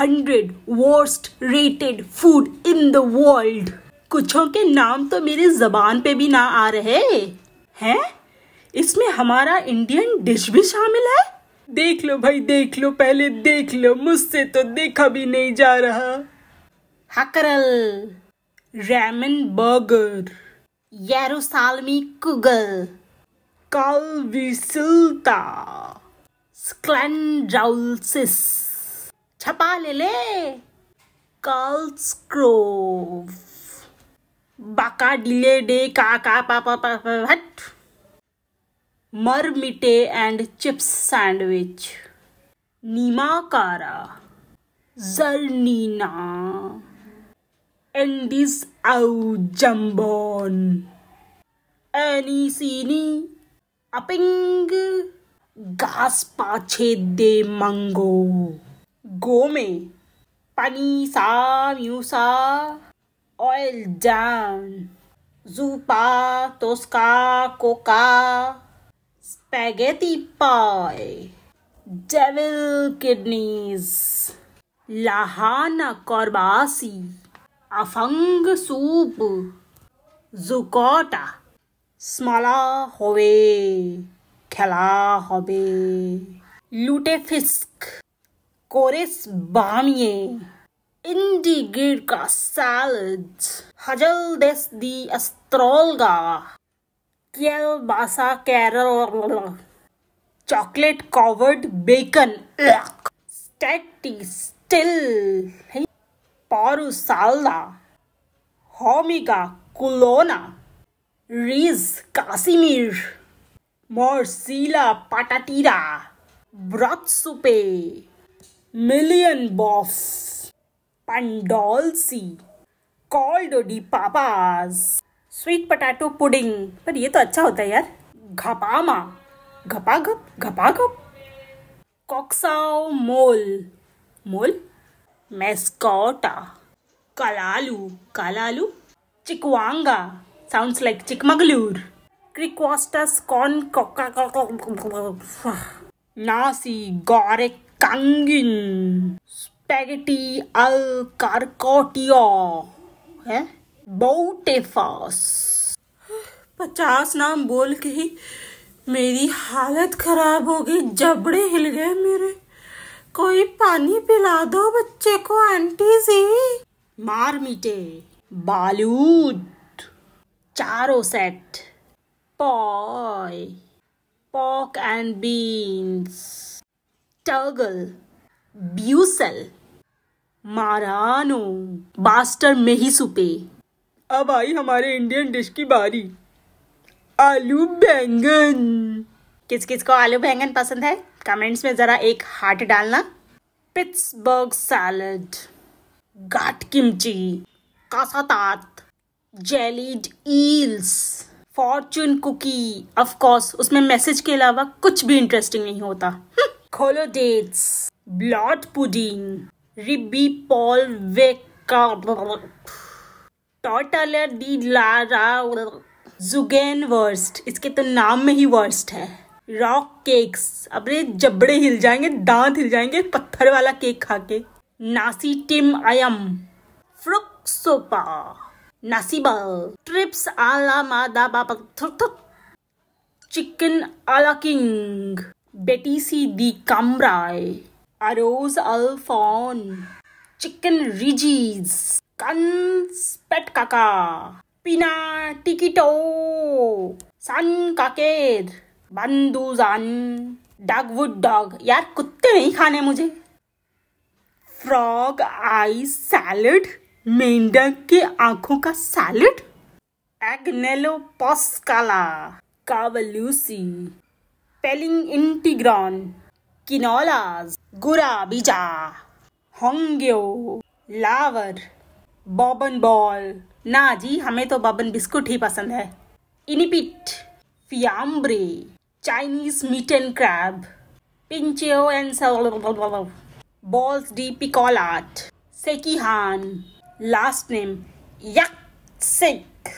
Hundred worst rated food in the world कुछों के नाम तो मेरे जबान पे भी ना आ रहे हैं इसमें हमारा इंडियन डिश भी शामिल है देख लो भाई देख लो पहले देख लो मुझसे तो देखा भी नहीं जा रहा हकरल रैमन बर्गर यारोसालमी कुगल कालविसिल्ता स्क्लैंड्राउलसिस छपा ले ले कर्ल्सक्रोव बाका डिले डे पा पा पा हट मरमिटे एंड चिप्स सैंडविच नीमाकारा जर्नीना एंडिस आउ जम्बोन एनी सीनी अपिंग घास पाछे दे मंगो गोमे पानी सा म्यूसा ऑयल डैन जूपा तोस्का कोका स्पैगेटी पाए डेविल किडनीज लाहाना कौरबासी अफंग सूप जुकोटा स्मला होवे खेला होवे लूटे फिस्क कोरिस बामिये इंडी गिर का सैलड हजल देस दी अस्त्रोलगा केल बासा कैरल चॉकलेट कवर्ड बेकन स्टैटी स्टिल पारु सालदा होमिगा कुलोना रीज कासिमीर मोरसीला पाटाटीरा ब्रत सुपे million boffs. पंडोलसी called the papas. Sweet potato pudding पर ये तो अच्छा होता है यार घपामा घपाघप घपाघप कॉक्साओ मोल मोल मैस्कोटा कलालू कालालू चिकवांगा साउंड्स लाइक चिकमगलूर क्रिक्वास्टस कॉन नासी गॉरिक कांगिन स्पेगेटी अल कारकोटिया है बोटेफास पचास नाम बोल के ही मेरी हालत खराब हो गई जबड़े हिल गए मेरे कोई पानी पिला दो बच्चे को आंटी जी मार मीटे बालूद चारो सेट पॉय पॉक एंड बीन्स टर्गल ब्यूसल मारानो बास्टर में ही सुपे अब आई हमारे इंडियन डिश की बारी आलू बैंगन किस किस को आलू बैंगन पसंद है कमेंट्स में ज़रा एक हार्ट डालना पिट्सबर्ग सैलड गाट किमची कासातात jellied eels fortune cookie of course उसमें मैसेज के अलावा कुछ भी इंटरेस्टिंग नहीं होता holidays, blood pudding, ribby Paul Wecker, टॉटलर दी लारा जुगेन वर्स्ट इसके तो नाम में ही वर्स्ट है रॉक केक्स अपने जबड़े हिल जाएंगे दांत हिल जाएंगे पत्थर वाला केक खा के नासी टिम अयम फ्रुक सोपा नासीबा ट्रिप्स आला मादा बाबा चिकन आला किंग बेटी सी दी कमराए अरोज अल्फोन चिकन रिजीज कंस पेट काका पिना टिकिटो सन काकेद बंदू जान डगवुड डॉग यार कुत्ते नहीं खाने मुझे फ्रॉग आई सैलड मेंढक के आंखों का सैलड एग्नेलो पॉस्काला कावलूसी स्पेलिंग इंटीग्रॉन किनौलाज गुराबीजा होंग्यो लावर बॉबन बॉल ना जी हमें तो बॉबन बिस्कुट ही पसंद है इनिपिट फियाम्ब्रे चाइनीज मीट एंड क्रैब पिंचो एंड बॉल्स डी पिकॉल आर्ट सेकी हान लास्ट नेम यक सिक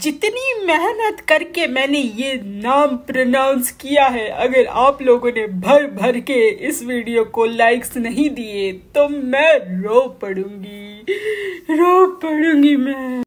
जितनी मेहनत करके मैंने ये नाम प्रोनाउंस किया है अगर आप लोगों ने भर भर के इस वीडियो को लाइक्स नहीं दिए तो मैं रो पड़ूंगी रो पड़ूंगी मैं